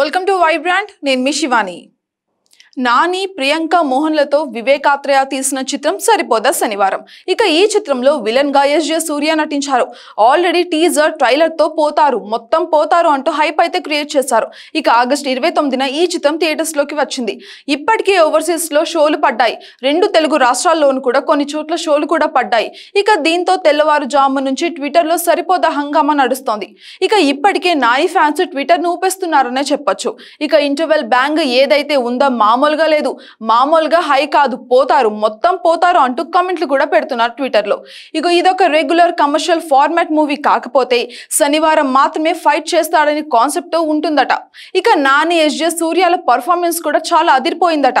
Welcome to Vibrant, నేను మీ శివాని నాని ప్రియాంక మోహన్లతో వివేకాత్రయ తీసిన చిత్రం సరిపోదా శనివారం ఇక ఈ చిత్రంలో విలన్ గా ఎస్జే సూర్య నటించారు ఆల్రెడీ టీజర్ ట్రైలర్ తో పోతారు మొత్తం పోతారు అంటూ హైప్ అయితే క్రియేట్ చేశారు ఇక ఆగస్ట్ ఇరవై తొమ్మిదిన ఈ చిత్రం థియేటర్స్ లోకి వచ్చింది ఇప్పటికే ఓవర్సీస్ లో షోలు పడ్డాయి రెండు తెలుగు రాష్ట్రాల్లోనూ కూడా కొన్ని చోట్ల షోలు కూడా పడ్డాయి ఇక దీంతో తెల్లవారుజాము నుంచి ట్విట్టర్ లో సరిపోదా హంగామా నడుస్తోంది ఇక ఇప్పటికే నాయి ఫ్యాన్స్ ట్విట్టర్ ను ఊపేస్తున్నారనే చెప్పొచ్చు ఇక ఇంటర్వెల్ బ్యాంగ్ ఏదైతే ఉందో మామూలు మామూలుగా లేదు మామూలుగా హై కాదు పోతారు మొత్తం పోతారు అంటూ కమెంట్లు కూడా పెడుతున్నారు ట్విట్టర్లో ఇక ఇదొక రెగ్యులర్ కమర్షియల్ ఫార్మాట్ మూవీ కాకపోతే శనివారం మాత్రమే ఫైట్ చేస్తాడని కాన్సెప్ట్ ఉంటుందట ఇక నాని ఎస్జే సూర్యాల పర్ఫార్మెన్స్ కూడా చాలా అదిరిపోయిందట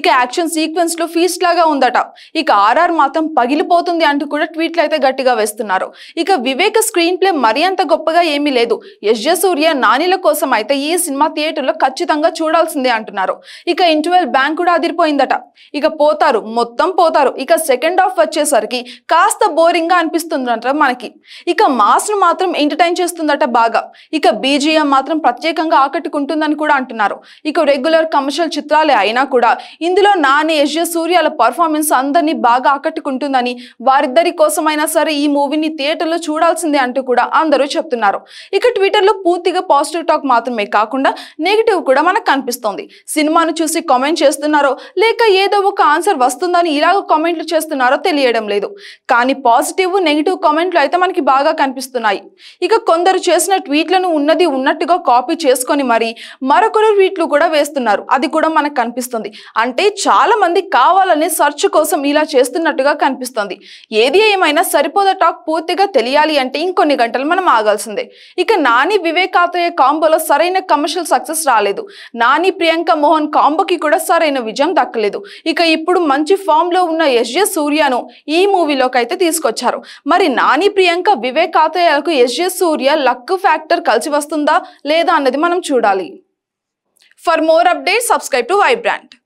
ఇక యాక్షన్ సీక్వెన్స్ లో ఫీస్ట్ లాగా ఉందట ఇక ఆర్ఆర్ మాత్రం పగిలిపోతుంది అంటూ కూడా ట్వీట్లు అయితే గట్టిగా వేస్తున్నారు ఇక వివేక స్క్రీన్ ప్లే మరింత అంత గొప్పగా ఏమీ లేదు ఎస్జే సూర్య నానిల కోసం అయితే ఈ సినిమా థియేటర్లో ఖచ్చితంగా చూడాల్సిందే అంటున్నారు ఇక మ్యూచువల్ బ్యాంక్ కూడా అదిరిపోయిందట ఇక పోతారు మొత్తం పోతారు ఇక సెకండ్ హాఫ్ వచ్చేసరికి కాస్త బోరింగ్ అనిపిస్తుంది అంట మనకి ఇక ను మాత్రం ఎంటర్టైన్ చేస్తుందట బాగా ఇక బీజిఎం మాత్రం ప్రత్యేకంగా ఆకట్టుకుంటుందని కూడా అంటున్నారు ఇక రెగ్యులర్ కమర్షియల్ చిత్రాలే అయినా కూడా ఇందులో నాని యజ్య సూర్యాల పర్ఫార్మెన్స్ అందరినీ బాగా ఆకట్టుకుంటుందని వారిద్దరి కోసమైనా సరే ఈ మూవీని థియేటర్లో చూడాల్సిందే అంటూ కూడా అందరూ చెప్తున్నారు ఇక ట్విట్టర్లో పూర్తిగా పాజిటివ్ టాక్ మాత్రమే కాకుండా నెగిటివ్ కూడా మనకు కనిపిస్తోంది సినిమాను చూసి కామెంట్ చేస్తున్నారో లేక ఏదో ఒక ఆన్సర్ వస్తుందని ఇలాగ కామెంట్లు చేస్తున్నారో తెలియడం లేదు కానీ పాజిటివ్ నెగిటివ్ కామెంట్లు అయితే మనకి బాగా కనిపిస్తున్నాయి ఇక కొందరు చేసిన ట్వీట్లను ఉన్నది ఉన్నట్టుగా కాపీ చేసుకొని మరి మరొకరు ట్వీట్లు కూడా వేస్తున్నారు అది కూడా మనకు కనిపిస్తుంది అంటే చాలా మంది కావాలనే సెర్చ్ కోసం ఇలా చేస్తున్నట్టుగా కనిపిస్తుంది ఏది ఏమైనా సరిపోద టాక్ పూర్తిగా తెలియాలి అంటే ఇంకొన్ని గంటలు మనం ఆగాల్సిందే ఇక నాని వివేకాత్రయ కాంబోలో సరైన కమర్షియల్ సక్సెస్ రాలేదు నాని ప్రియాంక మోహన్ కాంబోకి కూడా సరైన విజయం దక్కలేదు ఇక ఇప్పుడు మంచి ఫామ్ లో ఉన్న యశ్జే సూర్యను ఈ మూవీలోకి అయితే తీసుకొచ్చారు మరి నాని ప్రియాంక వివేక్ ఆతయాలకు యశ్జే సూర్య లక్ ఫ్యాక్టర్ కలిసి వస్తుందా లేదా అన్నది మనం చూడాలి for more update subscribe to Vibrant